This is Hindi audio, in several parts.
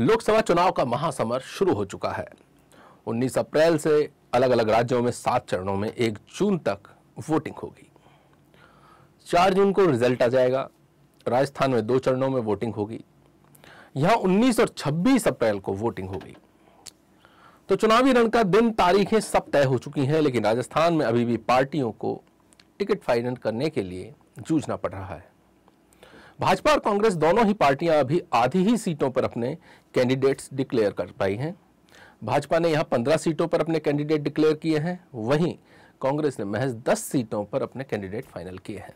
लोकसभा चुनाव का महासमर शुरू हो चुका है 19 अप्रैल से अलग अलग राज्यों में सात चरणों में एक जून तक वोटिंग होगी चार जून को रिजल्ट आ जाएगा राजस्थान में दो चरणों में वोटिंग होगी यहाँ 19 और 26 अप्रैल को वोटिंग होगी तो चुनावी रण का दिन तारीखें सब तय हो चुकी हैं लेकिन राजस्थान में अभी भी पार्टियों को टिकट फाइनल करने के लिए जूझना पड़ रहा है भाजपा और कांग्रेस दोनों ही पार्टियां अभी आधी ही सीटों पर अपने कैंडिडेट्स डिक्लेयर कर पाई हैं भाजपा ने यहां पंद्रह सीटों पर अपने कैंडिडेट डिक्लेयर किए हैं वहीं कांग्रेस ने महज दस सीटों पर अपने कैंडिडेट फाइनल किए हैं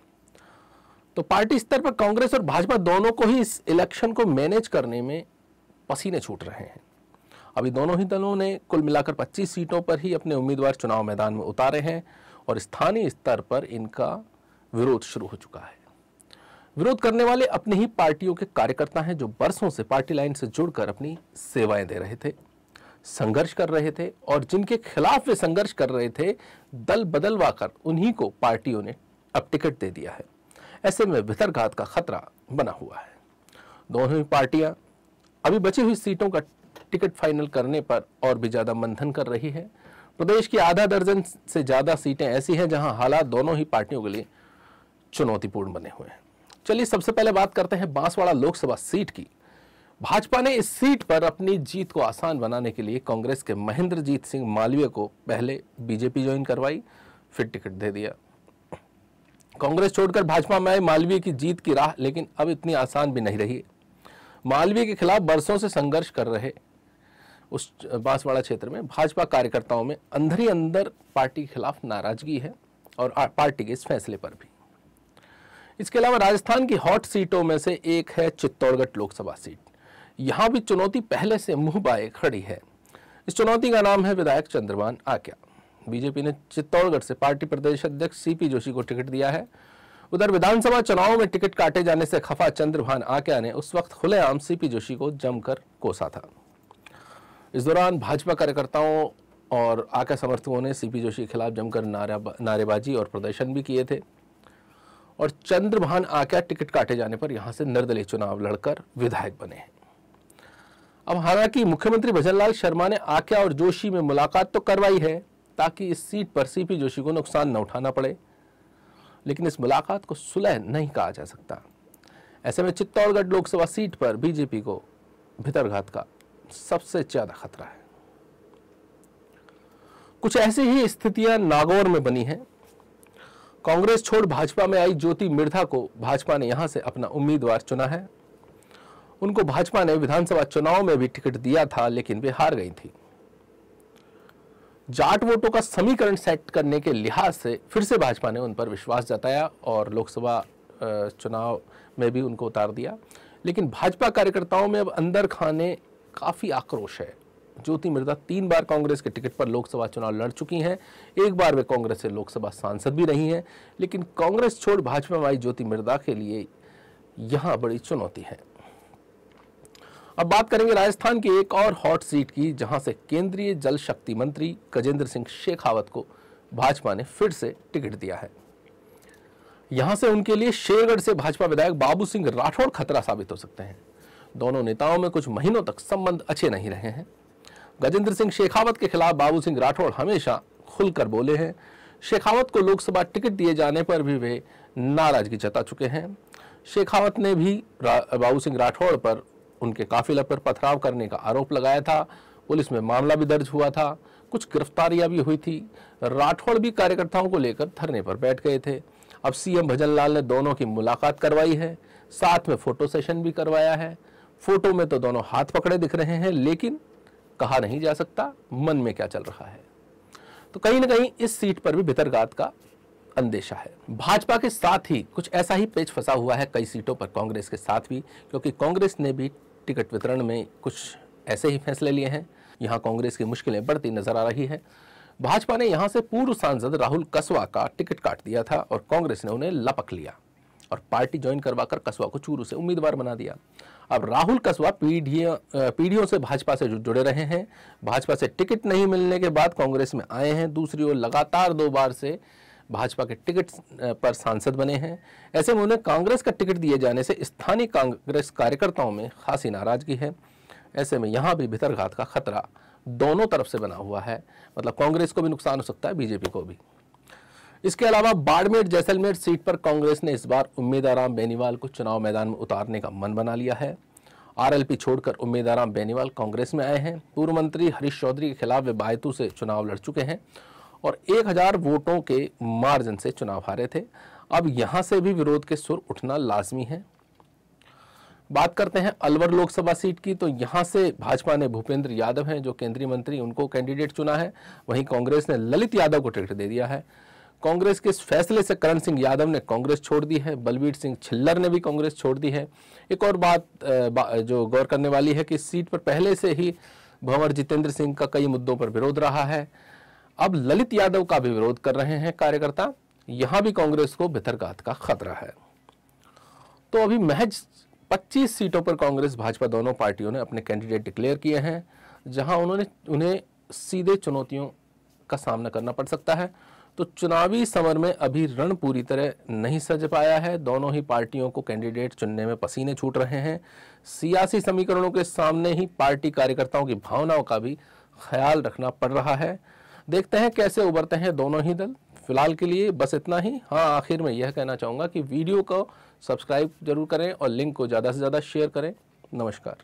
तो पार्टी स्तर पर कांग्रेस और भाजपा दोनों को ही इस इलेक्शन को मैनेज करने में पसीने छूट रहे हैं अभी दोनों ही दलों ने कुल मिलाकर 25 सीटों पर ही अपने उम्मीदवार चुनाव मैदान में उतारे हैं और स्थानीय स्तर पर इनका विरोध शुरू हो चुका है विरोध करने वाले अपनी ही पार्टियों के कार्यकर्ता हैं जो बरसों से पार्टी लाइन से जुड़कर अपनी सेवाएं दे रहे थे संघर्ष कर रहे थे और जिनके खिलाफ वे संघर्ष कर रहे थे दल बदलवा कर उन्हीं को पार्टियों ने अब टिकट दे दिया है ऐसे में भितरघात का खतरा बना हुआ है दोनों ही पार्टियां अभी बची हुई सीटों का टिकट फाइनल करने पर और भी ज़्यादा मंथन कर रही है प्रदेश की आधा दर्जन से ज़्यादा सीटें ऐसी हैं जहां हालात दोनों ही पार्टियों के लिए चुनौतीपूर्ण बने हुए हैं चलिए सबसे पहले बात करते हैं बांसवाड़ा लोकसभा सीट की भाजपा ने इस सीट पर अपनी जीत को आसान बनाने के लिए कांग्रेस के महेंद्रजीत सिंह मालवीय को पहले बीजेपी ज्वाइन करवाई फिर टिकट दे दिया कांग्रेस छोड़कर भाजपा में आए मालवीय की जीत की राह लेकिन अब इतनी आसान भी नहीं रही मालवीय के खिलाफ बरसों से संघर्ष कर रहे उस बांसवाड़ा क्षेत्र में भाजपा कार्यकर्ताओं में अंदर ही अंदर पार्टी के खिलाफ नाराजगी है और पार्टी के इस फैसले पर भी इसके अलावा राजस्थान की हॉट सीटों में से एक है चित्तौड़गढ़ लोकसभा सीट यहाँ भी चुनौती पहले से मुंह बाए खड़ी है इस चुनौती का नाम है विधायक चंद्रमान आक्या बीजेपी ने चित्तौड़गढ़ से पार्टी प्रदेश अध्यक्ष सीपी जोशी को टिकट दिया है उधर विधानसभा चुनाव में टिकट काटे जाने से खफा चंद्रभान आक्या ने उस वक्त खुलेआम सीपी जोशी को जमकर कोसा था इस दौरान भाजपा कार्यकर्ताओं और आका समर्थकों ने सीपी जोशी के खिलाफ जमकर नारा नारेबाजी और प्रदर्शन भी किए थे और चंद्रभान आक्या टिकट काटे जाने पर यहां से निर्दलीय चुनाव लड़कर विधायक बने हैं अब हालांकि मुख्यमंत्री भजनलाल शर्मा ने आक्या और जोशी में मुलाकात तो करवाई है ताकि इस सीट पर सीपी जोशी को नुकसान न उठाना पड़े लेकिन इस मुलाकात को सुलह नहीं कहा जा सकता ऐसे में चित्तौड़गढ़ लोकसभा सीट पर बीजेपी को भितरघात का सबसे ज्यादा खतरा है कुछ ऐसी ही स्थितियां नागौर में बनी हैं कांग्रेस छोड़ भाजपा में आई ज्योति मिर्धा को भाजपा ने यहां से अपना उम्मीदवार चुना है उनको भाजपा ने विधानसभा चुनाव में भी टिकट दिया था लेकिन वे हार गई थी जाट वोटों का समीकरण सेट करने के लिहाज से फिर से भाजपा ने उन पर विश्वास जताया और लोकसभा चुनाव में भी उनको उतार दिया लेकिन भाजपा कार्यकर्ताओं में अब अंदर खाने काफ़ी आक्रोश है ज्योति मिर्जा तीन बार कांग्रेस के टिकट पर लोकसभा चुनाव लड़ चुकी हैं एक बार वे कांग्रेस से लोकसभा सांसद भी रही हैं लेकिन कांग्रेस छोड़ भाजपा में आई ज्योति मिर्जा के लिए यहां बड़ी चुनौती है अब बात करेंगे राजस्थान की एक और हॉट सीट की जहां से केंद्रीय जल शक्ति मंत्री गजेंद्र सिंह शेखावत को भाजपा ने फिर से टिकट दिया है यहां से उनके लिए शेरगढ़ से भाजपा विधायक बाबू सिंह राठौड़ खतरा साबित हो सकते हैं दोनों नेताओं में कुछ महीनों तक संबंध अच्छे नहीं रहे हैं गजेंद्र सिंह शेखावत के खिलाफ बाबू सिंह राठौड़ हमेशा खुलकर बोले हैं शेखावत को लोकसभा टिकट दिए जाने पर भी वे नाराजगी जता चुके हैं शेखावत ने भी बाबू सिंह राठौड़ पर उनके काफिले पर पथराव करने का आरोप लगाया था पुलिस में मामला भी दर्ज हुआ था कुछ गिरफ्तारियां भी हुई थी राठौड़ भी कार्यकर्ताओं को लेकर धरने पर बैठ गए थे अब सीएम भजन लाल ने दोनों की मुलाकात करवाई है साथ में फोटो सेशन भी करवाया है फोटो में तो दोनों हाथ पकड़े दिख रहे हैं लेकिन कहा नहीं जा सकता मन में क्या चल रहा है तो कहीं ना कहीं इस सीट पर भी भितरघात का अंदेशा है भाजपा के साथ ही कुछ ऐसा ही पेच फंसा हुआ है कई सीटों पर कांग्रेस के साथ भी क्योंकि कांग्रेस ने भी टिकट वितरण में कुछ ऐसे ही फैसले लिए हैं यहाँ कांग्रेस की मुश्किलें बढ़ती नजर आ रही है भाजपा ने यहाँ से पूर्व सांसद राहुल कस्वा का टिकट काट दिया था और कांग्रेस ने उन्हें लपक लिया और पार्टी ज्वाइन करवाकर कसवा को चूरू से उम्मीदवार बना दिया अब राहुल कसवा पीढ़ियों पीढ़ियों से भाजपा से जुड़े रहे हैं भाजपा से टिकट नहीं मिलने के बाद कांग्रेस में आए हैं दूसरी ओर लगातार दो बार से भाजपा के टिकट पर सांसद बने हैं ऐसे में उन्हें कांग्रेस का टिकट दिए जाने से स्थानीय कांग्रेस कार्यकर्ताओं में खासी नाराजगी है ऐसे में यहाँ भी भितरघात का खतरा दोनों तरफ से बना हुआ है मतलब कांग्रेस को भी नुकसान हो सकता है बीजेपी को भी इसके अलावा बाड़मेर जैसलमेर सीट पर कांग्रेस ने इस बार उम्मीदाराम बेनीवाल को चुनाव मैदान में उतारने का मन बना लिया है आरएलपी छोड़कर उम्मीदाराम बेनीवाल कांग्रेस में आए हैं पूर्व मंत्री हरीश चौधरी के खिलाफ वे बायतू से चुनाव लड़ चुके हैं और 1000 वोटों के मार्जिन से चुनाव हारे थे अब यहां से भी विरोध के सुर उठना लाजमी है बात करते हैं अलवर लोकसभा सीट की तो यहां से भाजपा ने भूपेंद्र यादव हैं जो केंद्रीय मंत्री उनको कैंडिडेट चुना है वहीं कांग्रेस ने ललित यादव को टिकट दे दिया है कांग्रेस के इस फैसले से करण सिंह यादव ने कांग्रेस छोड़ दी है बलबीर सिंह छिल्लर ने भी कांग्रेस छोड़ दी है एक और बात जो गौर करने वाली है कि इस सीट पर पहले से ही भंवर जितेंद्र सिंह का कई मुद्दों पर विरोध रहा है अब ललित यादव का भी विरोध कर रहे हैं कार्यकर्ता यहां भी कांग्रेस को भितरघात का खतरा है तो अभी महज 25 सीटों पर कांग्रेस भाजपा दोनों पार्टियों ने अपने कैंडिडेट डिक्लेयर किए हैं जहां उन्होंने उन्हें सीधे चुनौतियों का सामना करना पड़ सकता है तो चुनावी समर में अभी रण पूरी तरह नहीं सज पाया है दोनों ही पार्टियों को कैंडिडेट चुनने में पसीने छूट रहे हैं सियासी समीकरणों के सामने ही पार्टी कार्यकर्ताओं की भावनाओं का भी ख्याल रखना पड़ रहा है देखते हैं कैसे उबरते हैं दोनों ही दल फिलहाल के लिए बस इतना ही हाँ आखिर में यह कहना चाहूँगा कि वीडियो को सब्सक्राइब जरूर करें और लिंक को ज़्यादा से ज़्यादा शेयर करें नमस्कार